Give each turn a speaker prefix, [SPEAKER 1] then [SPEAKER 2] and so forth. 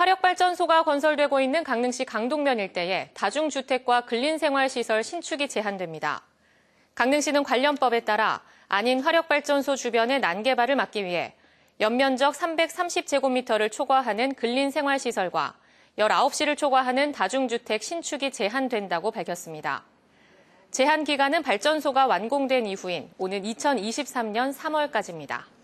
[SPEAKER 1] 화력발전소가 건설되고 있는 강릉시 강동면 일대에 다중주택과 근린생활시설 신축이 제한됩니다. 강릉시는 관련법에 따라 아닌 화력발전소 주변의 난개발을 막기 위해 연면적 330제곱미터를 초과하는 근린생활시설과 19시를 초과하는 다중주택 신축이 제한된다고 밝혔습니다. 제한 기간은 발전소가 완공된 이후인 오는 2023년 3월까지입니다.